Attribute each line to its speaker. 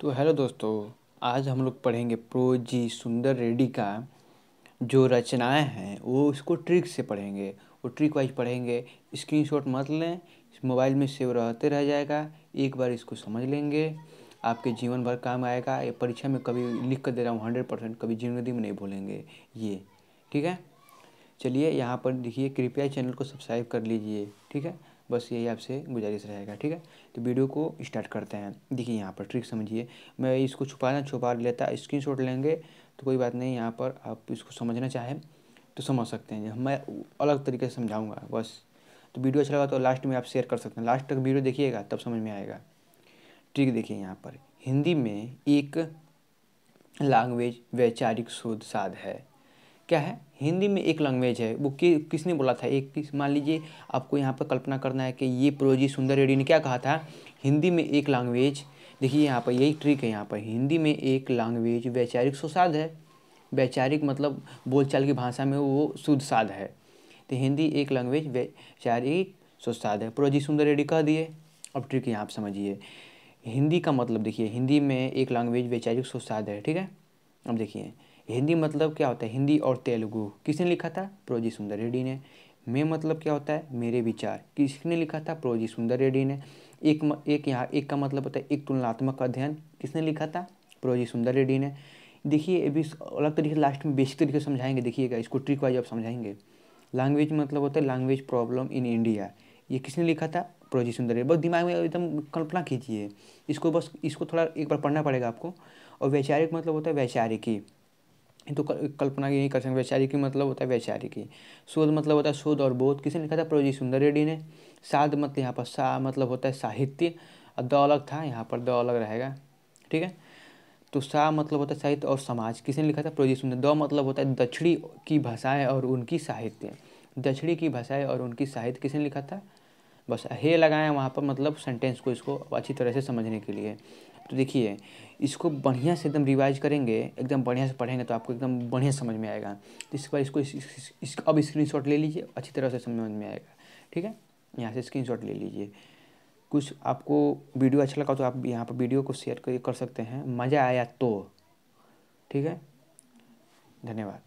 Speaker 1: तो हेलो दोस्तों आज हम लोग पढ़ेंगे प्रो जी सुंदर रेड्डी का जो रचनाएं हैं वो इसको ट्रिक से पढ़ेंगे वो ट्रिक वाइज पढ़ेंगे स्क्रीनशॉट मत लें इस मोबाइल में सेव रहते रह जाएगा एक बार इसको समझ लेंगे आपके जीवन भर काम आएगा ये परीक्षा में कभी लिख कर दे रहा हूँ हंड्रेड परसेंट कभी जिंदगी में नहीं भूलेंगे ये ठीक है चलिए यहाँ पर देखिए कृपया चैनल को सब्सक्राइब कर लीजिए ठीक है बस यही आपसे गुजारिश रहेगा ठीक है तो वीडियो को स्टार्ट करते हैं देखिए यहाँ पर ट्रिक समझिए मैं इसको छुपाना छुपा लेता स्क्रीन शॉट लेंगे तो कोई बात नहीं यहाँ पर आप इसको समझना चाहें तो समझ सकते हैं मैं अलग तरीके से समझाऊँगा बस तो वीडियो अच्छा लगा तो लास्ट में आप शेयर कर सकते हैं लास्ट तक वीडियो देखिएगा तब समझ में आएगा ट्रिक देखिए यहाँ पर हिंदी में एक लैंग्वेज वैचारिक शोध साध है क्या है हिंदी में एक लैंग्वेज है वो कि, किसने बोला था एक किस मान लीजिए आपको यहाँ पर कल्पना करना है कि ये प्रोजी सुंदर रेड्डी ने क्या कहा था हिंदी में एक लैंग्वेज देखिए यहाँ पर यही ट्रिक है यहाँ पर हिंदी में एक लैंग्वेज वैचारिक सुसाद है वैचारिक मतलब बोलचाल की भाषा में वो शुद्ध साध है तो हिंदी एक लैंग्वेज वैचारिक सुसाद है प्रोजी सुंदर रेड्डी कह दिए अब ट्रिक यहाँ आप समझिए हिंदी का मतलब देखिए हिंदी में एक लैंग्वेज वैचारिक सुसाद है ठीक है अब देखिए हिंदी मतलब क्या होता है हिंदी और तेलुगु किसने लिखा था प्रोजी सुंदर रेड्डी ने मैं मतलब क्या होता है मेरे विचार किसने लिखा था प्रोजी सुंदर रेड्डी ने एक म, एक यहाँ एक का मतलब होता है एक तुलनात्मक अध्ययन किसने लिखा था प्रोजी सुंदर रेड्डी ने देखिए अभी अलग तरीके लास्ट में बेसिक तरीके से समझाएंगे देखिएगा इसको ट्रिक वाइज आप समझाएंगे लैंग्वेज मतलब होता है लैंग्वेज प्रॉब्लम इन इंडिया ये किसने लिखा था प्रोजी सुंदर रेड्डी बस दिमाग में एकदम कल्पना कीजिए इसको बस इसको थोड़ा एक बार पढ़ना पड़ेगा आपको और वैचारिक मतलब होता है वैचारिकी तो कल्पना की कर सकते वैचारिकी मतलब होता है वैचारिकी शोध मतलब होता है शोध और बोध किसने लिखा था प्रोजी सुंदर रेड्डी ने साध मतलब यहाँ पर सा मतलब होता है साहित्य और द अलग था यहाँ पर द अलग रहेगा ठीक है तो सा मतलब होता है साहित्य और समाज किसने लिखा था प्रोजी सुंदर द मतलब होता है दक्षिणी की भाषाएँ और उनकी साहित्य दक्षिणी की भाषाएँ और उनकी साहित्य किसने लिखा था बस हे लगाएं वहाँ पर मतलब सेंटेंस को इसको अच्छी तरह से समझने के लिए तो देखिए इसको बढ़िया से एकदम रिवाइज करेंगे एकदम बढ़िया से पढ़ेंगे तो आपको एकदम बढ़िया समझ में आएगा तो इसके बाद इसको इस, इस, इस, अब स्क्रीनशॉट ले लीजिए अच्छी तरह से समझ में आएगा ठीक है यहाँ से शॉट ले लीजिए कुछ आपको वीडियो अच्छा लगा तो आप यहाँ पर वीडियो को शेयर कर सकते हैं मज़ा आया तो ठीक है धन्यवाद